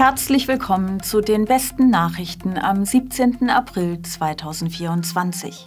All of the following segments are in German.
Herzlich willkommen zu den besten Nachrichten am 17. April 2024.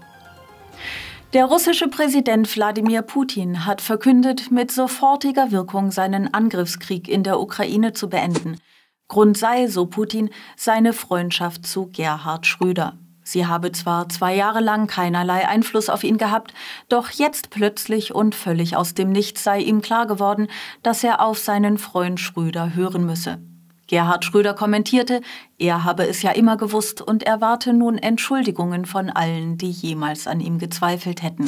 Der russische Präsident Wladimir Putin hat verkündet, mit sofortiger Wirkung seinen Angriffskrieg in der Ukraine zu beenden. Grund sei, so Putin, seine Freundschaft zu Gerhard Schröder. Sie habe zwar zwei Jahre lang keinerlei Einfluss auf ihn gehabt, doch jetzt plötzlich und völlig aus dem Nichts sei ihm klar geworden, dass er auf seinen Freund Schröder hören müsse. Gerhard Schröder kommentierte, er habe es ja immer gewusst und erwarte nun Entschuldigungen von allen, die jemals an ihm gezweifelt hätten.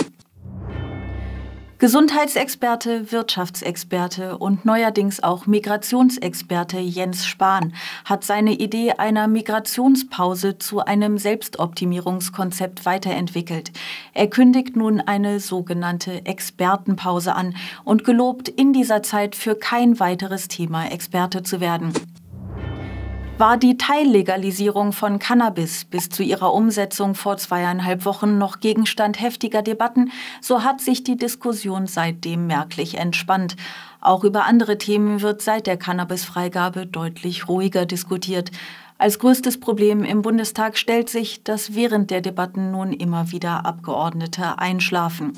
Gesundheitsexperte, Wirtschaftsexperte und neuerdings auch Migrationsexperte Jens Spahn hat seine Idee einer Migrationspause zu einem Selbstoptimierungskonzept weiterentwickelt. Er kündigt nun eine sogenannte Expertenpause an und gelobt, in dieser Zeit für kein weiteres Thema Experte zu werden war die Teillegalisierung von Cannabis bis zu ihrer Umsetzung vor zweieinhalb Wochen noch Gegenstand heftiger Debatten, so hat sich die Diskussion seitdem merklich entspannt. Auch über andere Themen wird seit der Cannabis-Freigabe deutlich ruhiger diskutiert. Als größtes Problem im Bundestag stellt sich, dass während der Debatten nun immer wieder Abgeordnete einschlafen.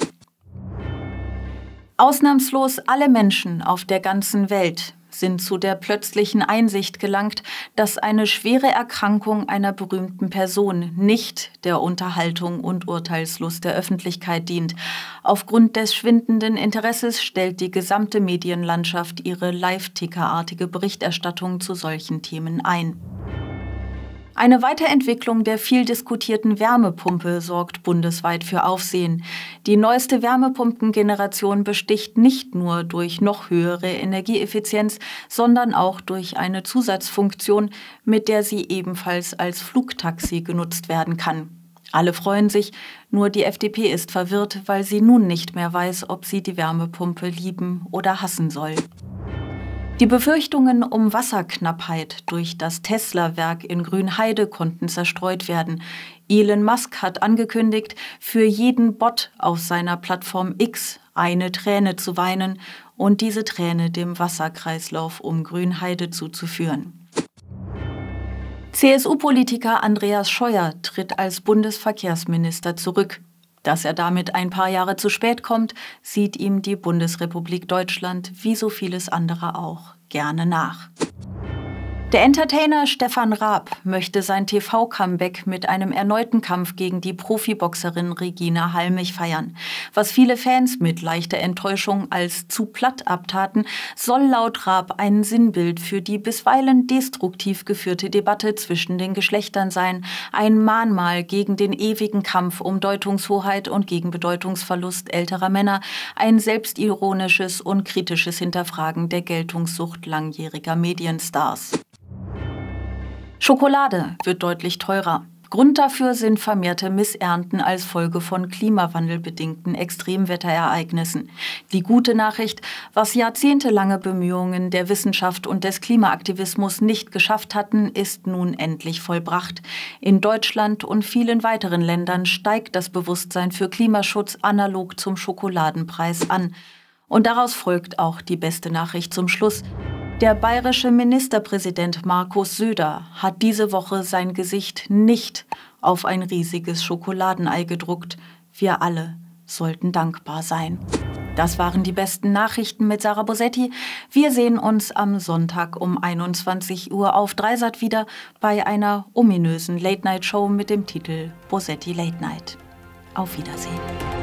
Ausnahmslos alle Menschen auf der ganzen Welt sind zu der plötzlichen Einsicht gelangt, dass eine schwere Erkrankung einer berühmten Person nicht der Unterhaltung und Urteilslust der Öffentlichkeit dient. Aufgrund des schwindenden Interesses stellt die gesamte Medienlandschaft ihre live ticker artige Berichterstattung zu solchen Themen ein. Eine Weiterentwicklung der viel diskutierten Wärmepumpe sorgt bundesweit für Aufsehen. Die neueste Wärmepumpengeneration besticht nicht nur durch noch höhere Energieeffizienz, sondern auch durch eine Zusatzfunktion, mit der sie ebenfalls als Flugtaxi genutzt werden kann. Alle freuen sich, nur die FDP ist verwirrt, weil sie nun nicht mehr weiß, ob sie die Wärmepumpe lieben oder hassen soll. Die Befürchtungen um Wasserknappheit durch das Tesla-Werk in Grünheide konnten zerstreut werden. Elon Musk hat angekündigt, für jeden Bot auf seiner Plattform X eine Träne zu weinen und diese Träne dem Wasserkreislauf um Grünheide zuzuführen. CSU-Politiker Andreas Scheuer tritt als Bundesverkehrsminister zurück. Dass er damit ein paar Jahre zu spät kommt, sieht ihm die Bundesrepublik Deutschland wie so vieles andere auch gerne nach. Der Entertainer Stefan Raab möchte sein TV-Comeback mit einem erneuten Kampf gegen die Profiboxerin Regina Halmich feiern. Was viele Fans mit leichter Enttäuschung als zu platt abtaten, soll laut Raab ein Sinnbild für die bisweilen destruktiv geführte Debatte zwischen den Geschlechtern sein, ein Mahnmal gegen den ewigen Kampf um Deutungshoheit und gegen Bedeutungsverlust älterer Männer, ein selbstironisches und kritisches Hinterfragen der Geltungssucht langjähriger Medienstars. Schokolade wird deutlich teurer. Grund dafür sind vermehrte Missernten als Folge von klimawandelbedingten Extremwetterereignissen. Die gute Nachricht, was jahrzehntelange Bemühungen der Wissenschaft und des Klimaaktivismus nicht geschafft hatten, ist nun endlich vollbracht. In Deutschland und vielen weiteren Ländern steigt das Bewusstsein für Klimaschutz analog zum Schokoladenpreis an. Und daraus folgt auch die beste Nachricht zum Schluss. Der bayerische Ministerpräsident Markus Söder hat diese Woche sein Gesicht nicht auf ein riesiges Schokoladenei gedruckt. Wir alle sollten dankbar sein. Das waren die besten Nachrichten mit Sarah Bosetti. Wir sehen uns am Sonntag um 21 Uhr auf Dreisat wieder bei einer ominösen Late-Night-Show mit dem Titel Bosetti Late Night. Auf Wiedersehen.